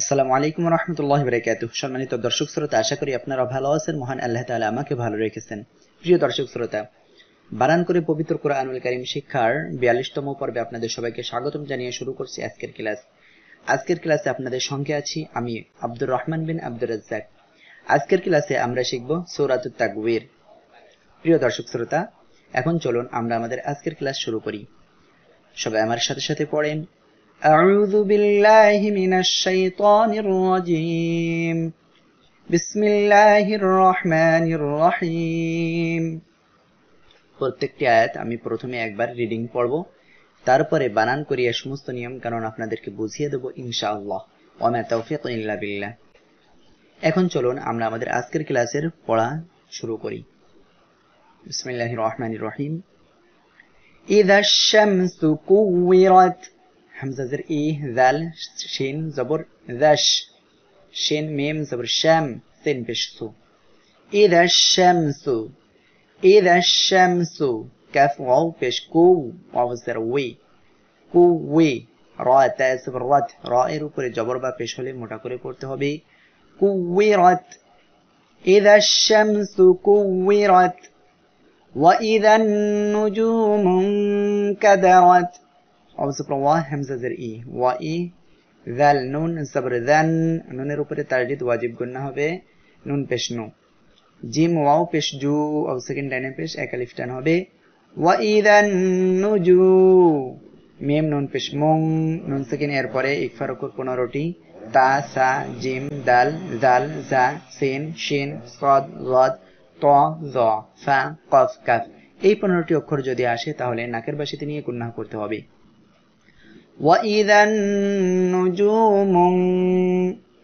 আসসালামু আলাইকুম রহমতুল্লাহ বরকাত সম্মানিত দর্শক শ্রোতা আশা করি আপনারা ভালো আছেন মহান আল্লাহ তালা আমাকে ভালো রেখেছেন প্রিয় দর্শক শ্রোতা বারান করে পবিত্র কোরআনুল করিম শিক্ষার বিয়াল্লিশতম পর্বে আপনাদের সবাইকে স্বাগতম জানিয়ে শুরু করছি আজকের ক্লাস আজকের ক্লাসে আপনাদের সঙ্গে আছি আমি আব্দুর রহমান বিন আব্দুর রাজ্জাক আজকের ক্লাসে আমরা শিখব সৌরাত তাকবীর প্রিয় দর্শক শ্রোতা এখন চলুন আমরা আমাদের আজকের ক্লাস শুরু করি সবাই আমার সাথে সাথে পড়েন أعوذ بالله من الشيطان الرجيم بسم الله الرحمن الرحيم প্রত্যেকটি আয়াত আমি প্রথমে একবার রিডিং পড়ব তারপরে বানান করিয়া সমস্ত নিয়ম কারণ আপনাদেরকে বুঝিয়ে দেবো ইনশাআল্লাহ ওমা তৌফিক ইল্লা বিল্লাহ এখন চলুন আমরা আমাদের আজকের ক্লাসের পড়া শুরু করি বিসমিল্লাহির রহমানির রহিম ইদা الشمس কুওয়িরাত حمزة زر إي ذال شين زبر ذاش شين ميم زبر شام سين بشتو إذا الشمس إذا الشمس كاف واو بش كو واو زر وي كو وي را رات زبر رات رائر উপরে জবর বা পেশ হলে মোটা করে كو وي رات إذا الشمس كورت وإذا النجوم كدرت অবশ্য ওয়া হেমজা ই ওয়া ই ভ্যাল নুন জবর ভ্যান নুনের উপরে তারজিদ ওয়াজিব গণ্য হবে নুন পেশ নু জিম ওয়াও পেশ জু অব সেকেন্ড টাইনে পেশ একালিফ টান হবে ওয়া ইদান নুজু মিম নুন পেশ মুং নুন সেকেন্ড এর পরে ইকফার অক্ষর পনেরোটি তা সা জিম দাল জাল জা সিন শিন সদ গদ ত জ ফা কফ কাফ এই পনেরোটি অক্ষর যদি আসে তাহলে নাকের বাসিতে নিয়ে গুন্না করতে হবে وإذا النجوم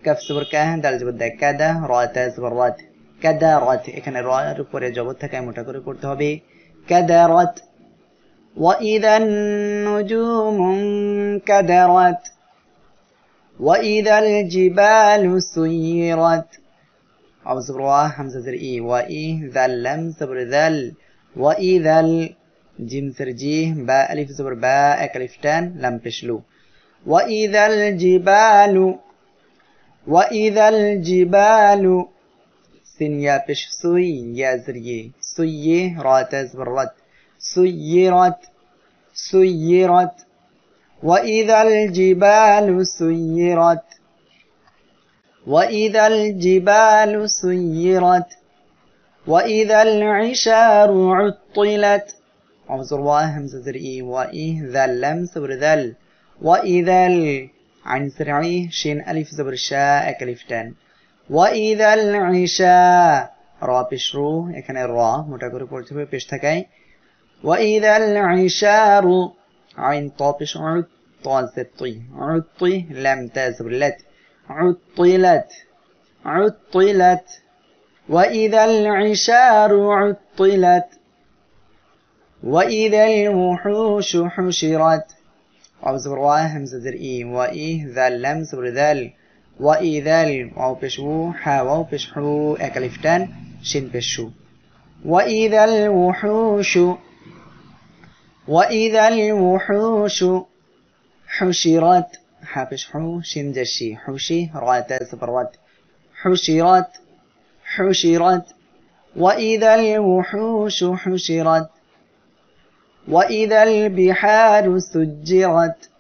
كف سبر দাল জবর দেয় কাদা রাত জবর রাত কাদা রাত এখানে রাত উপরে জবর থাকায় মোটা করে পড়তে হবে كده رات وإذا النجوم كدرت وإذا الجبال سيرت أو زبر حمزة زر إي وإذا لم سبر ذل وإذا ال جيم زر باء ألف زبر باء ألف تان لم تشلو وإذا الجبال وإذا الجبال سين يا بش سوي يا زري سوي رات زبرت سيرت سيرت وإذا الجبال سيرت وإذا الجبال سيرت وإذا العشار عطلت ومصدر و همزة إي وإيه ذا لم صبر ذل وإذا عين سرعيه شين ألف صبر شاء كلف أكلفتان وإذا العشاء را بشرو يكن الرا র মোটা করে بيش تكاي পেশ থাকায় وإذا العشار عين طا بش طابش عطلتي عطي لم تا تزبلت عطلت عطلت وإذا العشار عطلت وإذا الوحوش حشرت أو زبر واه همزة زر إي وإيه ذا لم زبر ذل وإذا واو بيش وو حا أو بيش أكلفتان شن بشو وإذا الوحوش وإذا الوحوش حشرت حا بيش حو شين جشي حوشي رات زبر رات حشرت حشرت وإذا الوحوش حشرت وإذا البحار سجرت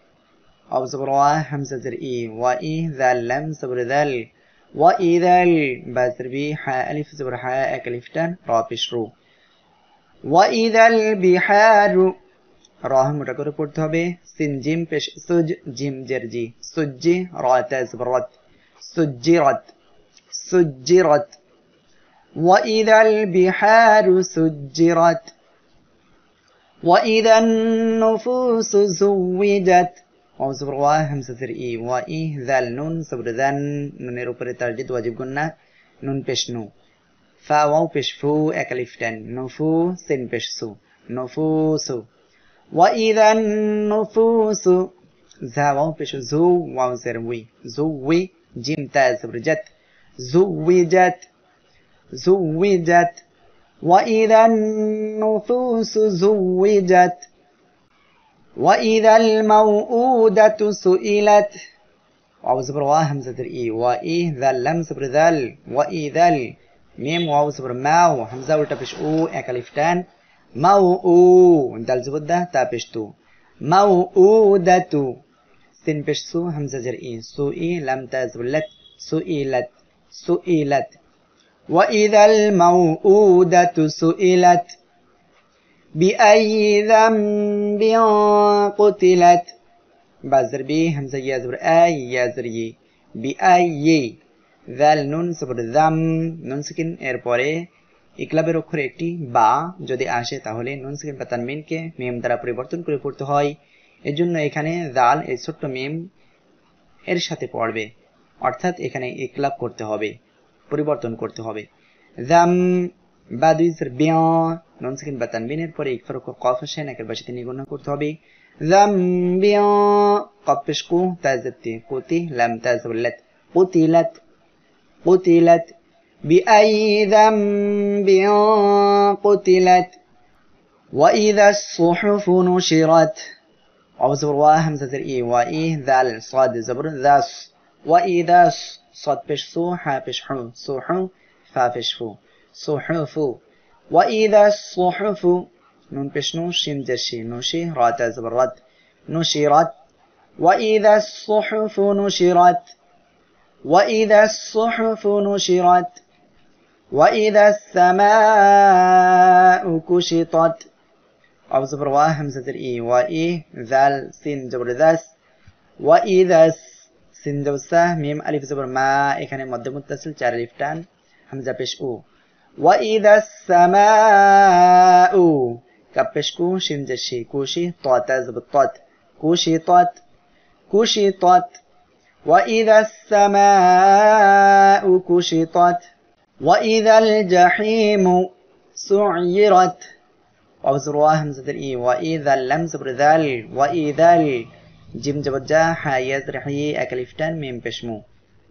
أو سبرا همزة الإي إي وإذا لم سبر ذل وإذا البسر بي حاء ألف صبر حاء تن رابش رو وإذا البحار راهم متكرر করে পড়তে হবে সিন জিম পেশ সুজ জিম জের জি সুজি سجرت وإذا البحار سجرت وإذا النفوس زوجت وزر روا همسة إي وإي ذال نون سبر ذن نون روبر ترجد واجب قلنا نون بش نو فا وو بش فو أكاليف دن نفو سن بش سو نفوس وإذا النفوس زا وو بش زو واو زر وي زو وي جيم تا سبر جت زو جت زو وي جت, زو وي جت وإذا النفوس زوجت وإذا الموؤودة سئلت واو زبر همزة الإي وإيه وإذا لم زبر ذل وإذا ال ميم واو زبر ماو همزة ولتا أو أكاليفتان موءو دل زبر ده تابش تو موءودة سين بيش سو همزة زر إي سوئي لم تزبر لت سئلت سئلت وإذا الموءودة سئلت بأي ذنب قتلت بازر بي همزة يازر أي يازر يي بأي ذال নুন সবর দাম নুন সিকিন এর পরে ইকলাবের অক্ষরে একটি বা যদি আসে তাহলে নুন সিকিন মেনকে মেম দ্বারা পরিবর্তন করে পড়তে হয় এর জন্য এখানে দাল এই ছোট্ট মেম এর সাথে পড়বে অর্থাৎ এখানে ইকলাব করতে হবে পরিবর্তন করতে হবে জাম বা দুই নন সেকেন্ড বা তানবিনের পরে এক ফরক কফ আসেন একের বাসাতে নিগণ করতে হবে জাম ذنبيا قبش كو تازبتي قوتي لم تازبلت قتلت قتلت بأي ذنب قتلت وإذا الصحف نشرت أو زبر واهم زبر إي وإي ذال صاد زبر ذاس وإذا صد بش سو حا بش حو صوحو فا بش فو سو فو وإذا الصحف نون بش نون شين دشي نوشي راد زبرد نشرت وإذا الصحف نشرت وإذا الصحف نشرت وإذا السماء كشطت أو زبر همزة الإي وإي ذال سين جبر ذاس وإذا الس সিনজৌসা ميم ألف زبر ما এখানে مدد متصل چار ألف تان حمزة پش أو وإذا السماء شين جشي كوشي طوات زبر طوات كوشي طوات كوشي طوات وإذا السماء كشطت وإذا الجحيم سعيرت وابزروا همزة الإي وإذا اللمز برذال وإذا ال جيم جبر جاح رحي أكلفتان ميم بشمو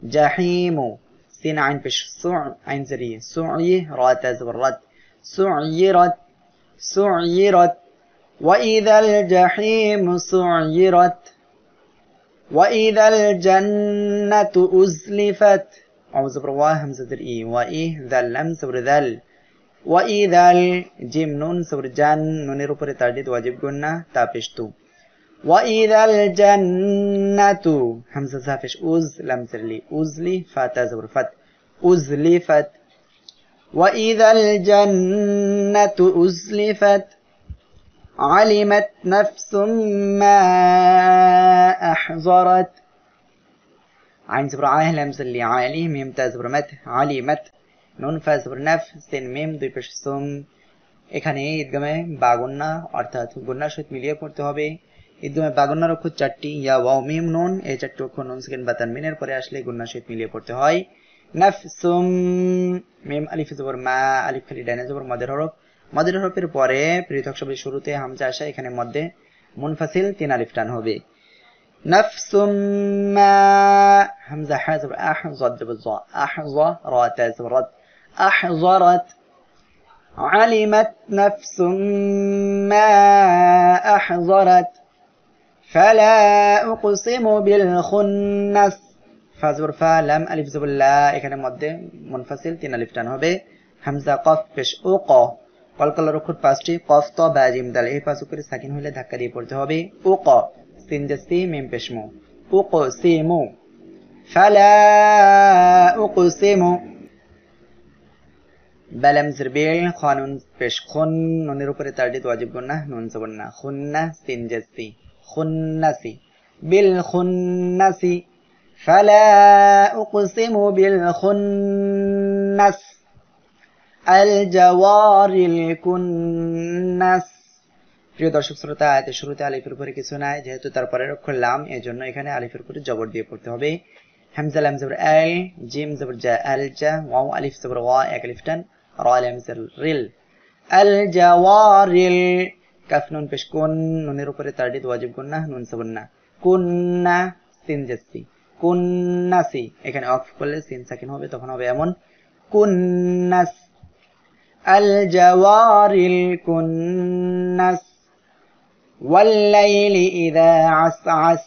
جحيمو سين عين بش سوع عين زري سعيرت زبرت سعيرت سعيرت وإذا الجحيم سعيرت وإذا الجنة أزلفت أعوذ بالله همزة الإي وإذا لم سبر ذل وإذا الجيم نون سبر جان نون روبر تعديد واجب قلنا تابشتو وإذا الجنة همزة زافش أوز لم ترلي أزلي فاتا زور فت أزلفت وإذا الجنة أزلفت علمت نفس ما أحضرت عين زبر عاه لم زلي عالي ميم تا زبر مت علمت নুন ফা জবর নাফ সেন মিম দুই পেশ সুম এখানে ঈদগামে বা গুন্না অর্থাৎ গুন্নার সহিত মিলিয়ে পড়তে হবে ইদ্দু বাগন্নার অক্ষর চারটি ইয়া ওয়াও মিম নুন এই চারটি অক্ষর নুন সেকেন্ড বা মিনের পরে আসলে গুন্না শেপ মিলিয়ে পড়তে হয় নাফসুম মিম আলিফ জবর মা আলিফ খালি ডাইনা জবর মাদের হরফ মদের হরফের পরে পৃথক শব্দের শুরুতে হামজা আসা এখানে মধ্যে মুনফাসিল তিন আলিফ টান হবে নাফসুম মা হামজা হা জবর আহ জদ জবর জ আহ জ র তা আহ রত আহজরত علمت نفس ما أحضرت فلا أقسم بالخنس ফাজবর ফা লাম আলিফ জবুল্লাহ এখানে মধ্যে মুনফাসিল তিন আলিফ টান হবে হামজা কফ পেশ ও ক কলকলার অক্ষর পাঁচটি কফ ত বা জিম দাল এই পাঁচ অক্ষরে সাকিন হলে ধাক্কা দিয়ে পড়তে হবে ও ক সিন যে সি মিম পেশ মু ও ক সি মু ফালা ও ক সি মু বেলাম জিরবিল খানুন পেশ খুন নুনের উপরে তারটি তো অজিব গুন্না নুন জবুন্না খুন্না সিন যে সি بالخنس بالخنس فلا أقسم بالخنس الجوار الكنس প্রিয় দর্শক শ্রোতা এতে শুরুতে আলিফের পরে কিছু নাই যেহেতু তারপরে করলাম এই জন্য এখানে আলিফের উপরে জবর দিয়ে পড়তে হবে হামজা লাম এল জিম জবর জা এল জা ওয়াও আলিফ জবর ওয়া এক আলিফ টান র আলিম জবর রিল আল জাওয়ারিল কাফ নুন পেশ কোন নুনের উপরে তারডিদ ওয়াজিব গুন্না নুন সাবুন্না কুন্না সিন জেসি কুন্নাসি এখানে অফ করলে সিন সাকিন হবে তখন হবে এমন কুন্নাস আল জাওয়ারিল কুন্নাস والليل إذا عسعس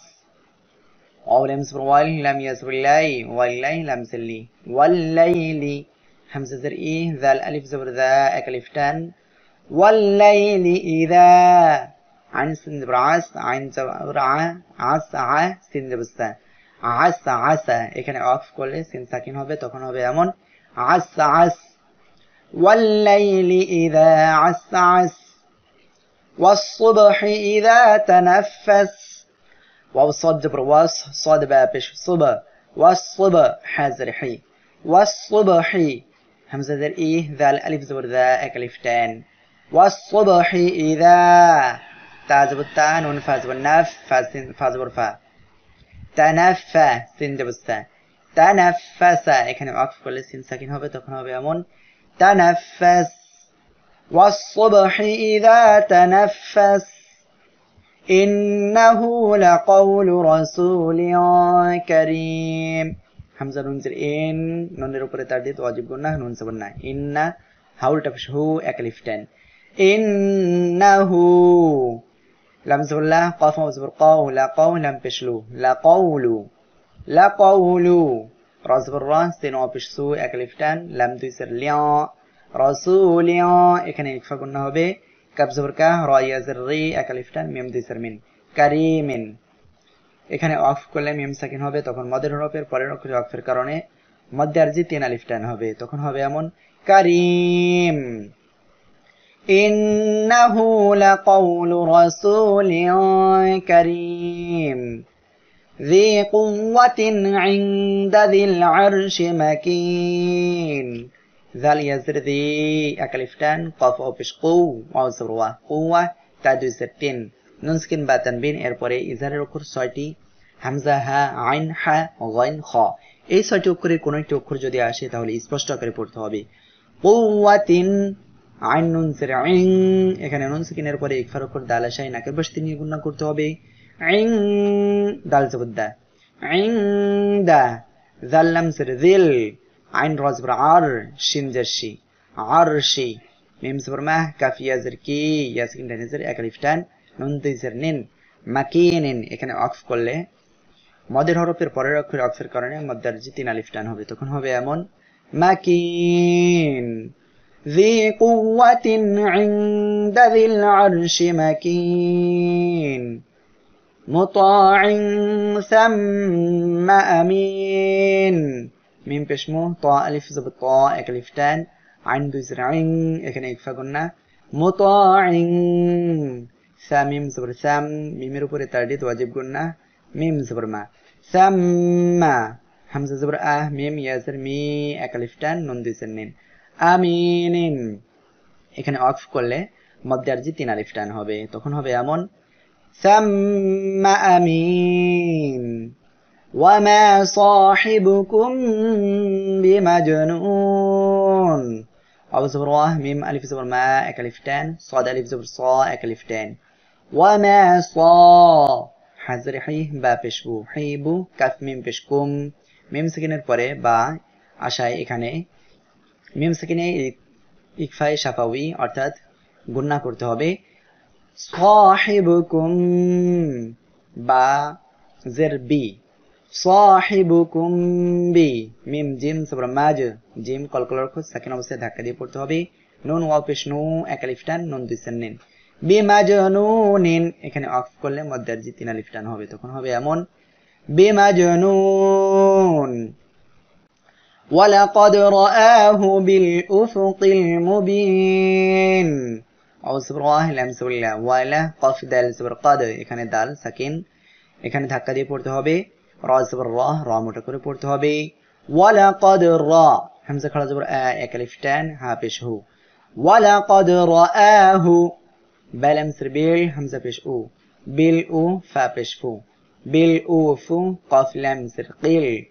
واو لمس وال لم يسر لي والليل لمس لي والليل হামজা জার ই যাল আলিফ زبر ذا أكلف টান والليل إذا عن سند بالعس عين জবর عس আস আ بس عس عس আসা এখানে অফ করলে সিন সাকিন হবে তখন হবে এমন عس আস والليل إذا عس عس والصبح إذا تنفس واو صاد جبر واس صاد بابش صبح والصبح حزرحي والصبح همزة ذر إيه ذال ألف زبر ذا أكلف تان والصبح إذا تعزب التاء نون فاز والنف فاز برفا تنفى سين دبستا تنفس এখানে ওয়াকফ করলে সিন সাকিন হবে তখন হবে এমন تنفس والصبح إذا تنفس إنه لقول رسول كريم হামজা নুন ইন নুনের উপরে তার দিত ওয়াজিব গুন্না নুন সাবন্না ইন্না হাউল টাফশ হু এক লিফটেন ইন্নাহু লামজুল্লাহ কফ মজবুর কৌ লা কৌ লাম পেশলু লা কৌলু লা কৌলু রজবর র সিন অপিসু এক লিফটান লাম দুই সের লিয়া রসুলিয়া এখানে ইকফা গুণ হবে কাবজবর কা র ইয়াজের রি এক লিফটান মিম দুই সের মিন কারিমিন এখানে অফ করলে মিম সাকিন হবে তখন মদের হরফের পরের অক্ষরে অফের কারণে মধ্যে আরজি তিন আলিফ টান হবে তখন হবে এমন কারিম إنه لقول رسول كريم ذي قوة عند ذي العرش مكين ذل يزر ذي أكلفتان قف أوبش قو واو زبروة قوة تادو زرتين ننسكن باتن بين إربوري إزار ركور سويتي হামজা হা আইন হা গাইন খ এই ছয়টি অক্ষরের কোনো একটি অক্ষর যদি আসে তাহলে স্পষ্ট আকারে পড়তে হবে কৌয়াতিন আইন নুন সেরে আইং এখানে নুন সিকিনের পরে এক অক্ষর দাল আসাই নাকের বসতে নিয়ে গুণনা করতে হবে আইং দাল জবদ্দা আইং দা জাল লাম সেরে জিল আইন রজ আর শিম জার্সি আর শি মিম সবর মাহ কাফিয়াজের কি ইয়াসিন ডানিজের একালিফটান নুন তেজের নিন মাকিয়েনিন এখানে অক্স করলে মদের হরফের পরের অক্ষর অক্সের কারণে মদ্দার জি তিন আলিফটান হবে তখন হবে এমন মাকিন ذي قوة عند ذي العرش مكين مطاع ثم أمين ميم بشمو طاء ألف زب الطاء أكلف تان عند زرعين إكن إكفا قلنا مطاع ثاميم زبر ثام ميم ربور ترديد واجب قلنا ميم زبر ما ثم حمزة زبر آه ميم يازر مي أكلف تان نون دي سنين আমিনিন এখানে অফ করলে মদ্যার্জি তিন আলিফ আলিফটান হবে তখন হবে এমন আমিন ওয়ামা সাহিবুকুম বিমাজনুন আবুজুবুর ওয়াহ মিম আলিফ জুবুর মা এক আলিফ টেন সদ আলিফ জুবুর স এক আলিফ টেন স হাজরি হি বা পেশবু হিবু কাফ পেশকুম মিম সেকেন্ডের পরে বা আশায় এখানে মিম সেখানে ইকফায় সাফাউই অর্থাৎ গুন্না করতে হবে সাহেবুকুম বা জের বি সাহেবুকুম বি মিম জিম সবর মাজ জিম কলকলর খোঁজ সেকেন্ড অবস্থায় ধাক্কা দিয়ে পড়তে হবে নুন ওয়া পেশ নু একালিফটান নুন দুই সেন্নেন বি নিন এখানে অফ করলে মদ্দারজি তিন আলিফটান হবে তখন হবে এমন বি মাজনুন ولقد رآه بالأفق المبين أو سبر الله لم سبر الله ولا قف دال سبر قد إكان دال سكين إكان دهكا دي پورت هبه را سبر الله را متكور پورت هبه ولقد را همزة خلا سبر آه إكالفتان ها پش هو ولقد رآه بلم سر بيل همزة پش او بيل او فا پش فو بيل او فو قف لم سر قيل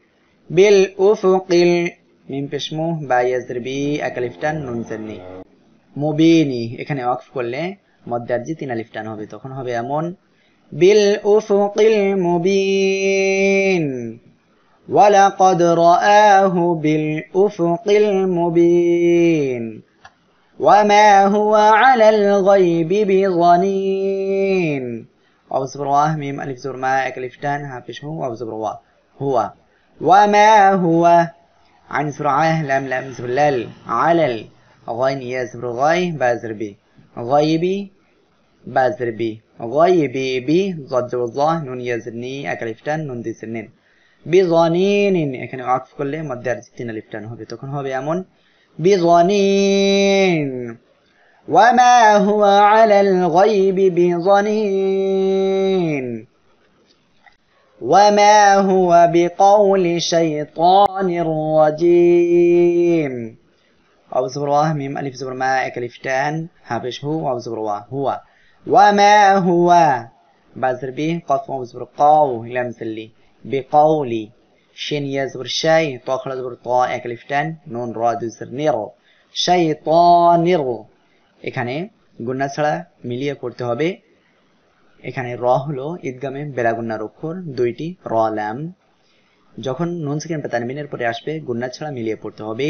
بالأفق ال ميم পেশ মুহ বা ইয়াজের বি একালিফটান নুন জেননি মুবিনি এখানে ওয়াকফ করলে মদ্দারজি তিন আলিফটান হবে ولقد رآه بالأفق المبين وما هو على الغيب بظنين أو زبرواه ميم ألف زرما أكلفتان هابش هو أو زبرواه هو وما هو عن سرعة لم لم سلل على غين يسر غاي بزر بي غايبي بزر بي غايبي بي ضد وضع نون يزرني أكلفتن نون دي سنين بظنين এখানে আক্স করলে মধ্যে আর তিন هو بتكون هو بيامون হবে بظنين وما هو على الغيب بظنين وما هو بقول شيطان رجيم واو زبر واه ميم ألف زبر ما ألف تان هابش هو واو زبر واه هو وما هو بازر به قاف واو زبر قاو لام سلي بقولي شين يزبر شي طاخر زبر طا ألف تان نون را دوزر نير شيطان এখানে গুন্না ছাড়া মিলিয়ে পড়তে হবে এখানে র হলো ঈদগামে বেলাগুন্নার অক্ষর দুইটি র ল্যাম যখন নুন সেকেন পেতান মিনের পরে আসবে গুন্না ছাড়া মিলিয়ে পড়তে হবে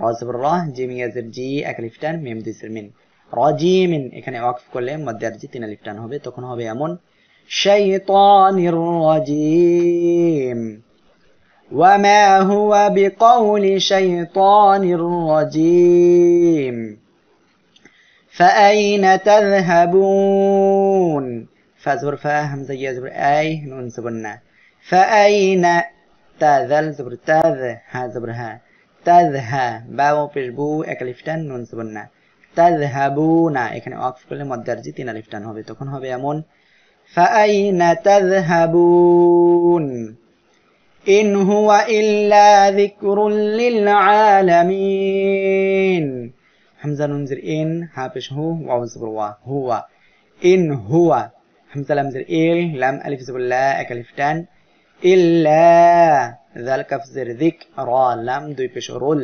র জবর র জিমি ইয়াজের জি এক লিফটান মিম দিসের মিন র জি মিন এখানে ওয়াকফ করলে মধ্যে আর জি তিন লিফটান হবে তখন হবে এমন শাইতানির রাজিম وما هو بقول شيطان الرجيم فأين تذهبون فا فا همزة يا زبر أي نون زبر نا فأين تذل زبر تذ ها زبر ها تذها باو بو أكلف تن نون زبر نا তাজহাবুনা এখানে ওয়াকফ করলে মদ্দারজি তিন আলিফ টান হবে তখন হবে এমন ফাআইনা তাজহাবুন ইন হুয়া ইল্লা যিকরুল লিল আলামিন হামজা নুনজির ইন হা পেশ হু ওয়াও জবর ওয়া হুয়া ইন হুয়া همزة لام زر إل لام ألف زبر لا أك ألف تان إلا ذال কাফ জের দিক র লাম দুই পেশ রোল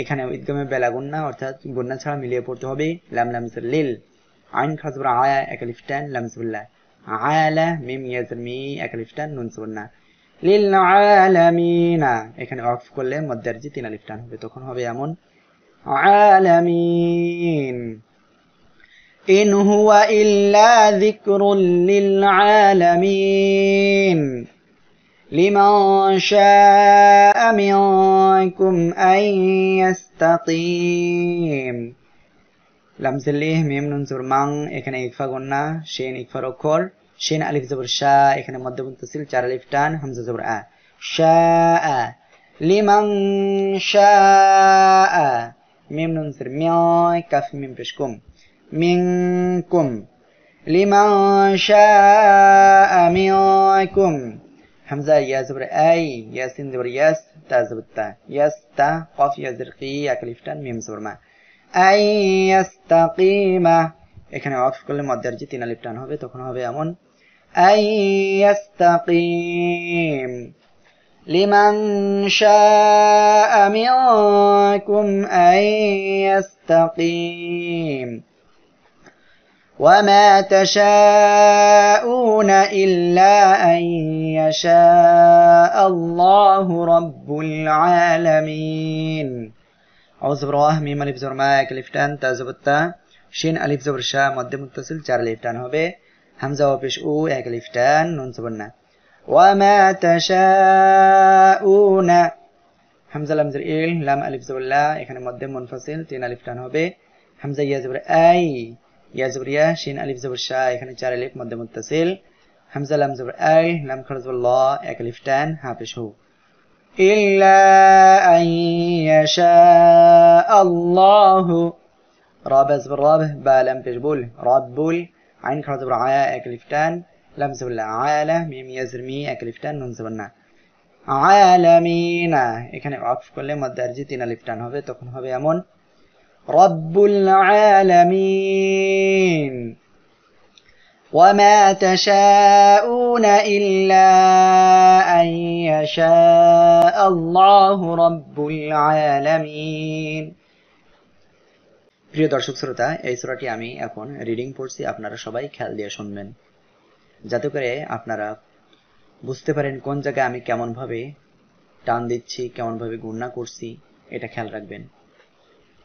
এখানে ইদগামে বেলা গুন্না অর্থাৎ গুন্না ছাড়া মিলিয়ে পড়তে হবে লাম লাম লিল আইন খাজবর আয়া এক আলিফ টান লাম জবুল্লা আয়ালা মিম ইয়াজের মি এক আলিফ টান নুন জবুল্লা লিল আলামিনা এখানে অফ করলে মধ্যার্জি তিন আলিফ টান হবে তখন হবে এমন আলামিন إن هو إلا ذكر للعالمين لمن شاء منكم أن يستقيم لمس الله ميم ننزر من إكنا إكفا قلنا شين إكفا روكور شين ألف زبر شاء إكنا مدى منتصل جار ألف تان همزة زبر آ شاء لمن شاء ميم ننزر ميم كف ميم بشكم منكم لمن شاء منكم حمزة يا زبر أي يا سين زبر يس تا زبر تا يس تا قاف يا زرقي يا كليفتان ميم زبر ما أي يستقيم এখানে অফ করলে মধ্যের যে তিন আলিফ টান হবে তখন হবে এমন أن يستقيم لمن شاء منكم أن يستقيم وما تشاءون إلا أن يشاء الله رب العالمين أعوذ بالله من ألف زبر ماك لفتان تازبتا شين ألف زبر شا مد متصل چار لفتان هو بي همزة وبش او اك لفتان نون سبنا وما تشاءون همزة لام زر إل لام ألف زبر لا এখানে মধ্যে মুনফাসিল তিন আলিফ টান হবে হামজা ইয়া জবর আই ইয়া শিন আলিফ জবর শাহ এখানে চার আলিফ মধ্যে মুত্তাসিল হামজা লাম জবর আই লাম খরচ ল এক আলিফ টান হাফেজ হু إلا أن يشاء الله راب زبر راب با لم تجبول ربول عين خرج زبر أكلفتان لم زبر عالة ميم يزرمي أكلفتان نون زبرنا আলামিনা এখানে অফ করলে মধ্যার্জি তিন আলিফ টান হবে তখন হবে এমন رب العالمين وما تشاءون إلا أن يشاء الله رب العالمين প্রিয় দর্শক শ্রোতা এই সুরাটি আমি এখন রিডিং পড়ছি আপনারা সবাই খেয়াল দিয়ে শুনবেন যাতে করে আপনারা বুঝতে পারেন কোন জায়গায় আমি কেমনভাবে টান দিচ্ছি কেমনভাবে গুণনা করছি এটা খেয়াল রাখবেন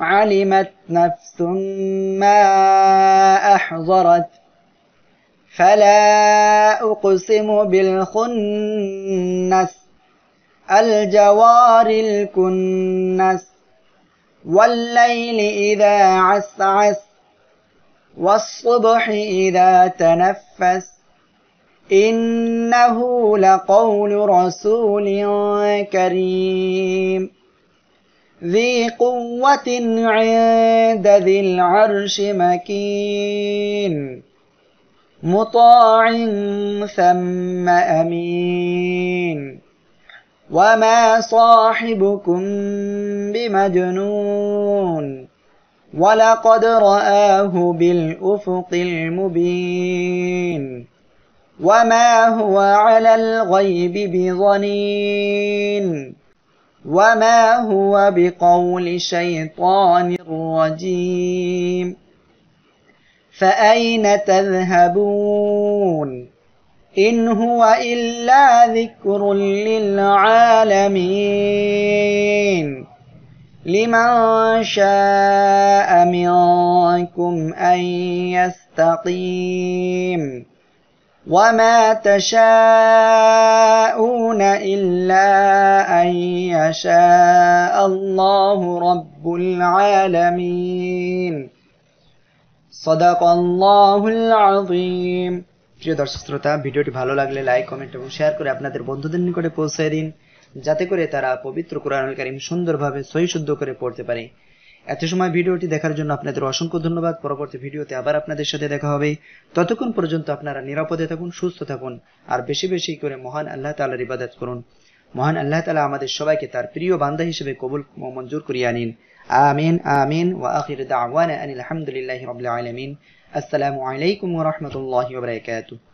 علمت نفس ما أحضرت فلا أقسم بالخنس الجوار الكنس والليل إذا عسعس والصبح إذا تنفس إنه لقول رسول كريم ذي قوة عند ذي العرش مكين مطاع ثم أمين وما صاحبكم بمجنون ولقد رآه بالأفق المبين وما هو على الغيب بظنين وما هو بقول شيطان رجيم فأين تذهبون إن هو إلا ذكر للعالمين لمن شاء منكم أن يستقيم وما تشاءون إلا أن يشاء الله رب العالمين صدق الله العظيم প্রিয় দর্শক শ্রোতা ভিডিওটি ভালো লাগলে লাইক কমেন্ট এবং শেয়ার করে আপনাদের বন্ধুদের নিকটে পৌঁছে দিন যাতে করে তারা পবিত্র কোরআনুল করিম সুন্দরভাবে সহি শুদ্ধ করে পড়তে পারে এত সময় ভিডিওটি দেখার জন্য আপনাদের অসংখ্য ধন্যবাদ পরবর্তী ভিডিওতে আবার আপনাদের সাথে দেখা হবে ততক্ষণ পর্যন্ত আপনারা নিরাপদে থাকুন সুস্থ থাকুন আর বেশি বেশি করে মহান আল্লাহ তালার ইবাদত করুন মহান আল্লাহ তালা আমাদের সবাইকে তার প্রিয় বান্দা হিসেবে কবুল মঞ্জুর করিয়ে আনিন আমিন আমিন ওয়া আখির দাওয়ানা আনিল হামদুলিল্লাহি রাব্বিল আলামিন আসসালামু আলাইকুম ওয়া রাহমাতুল্লাহি ওয়া বারাকাতুহু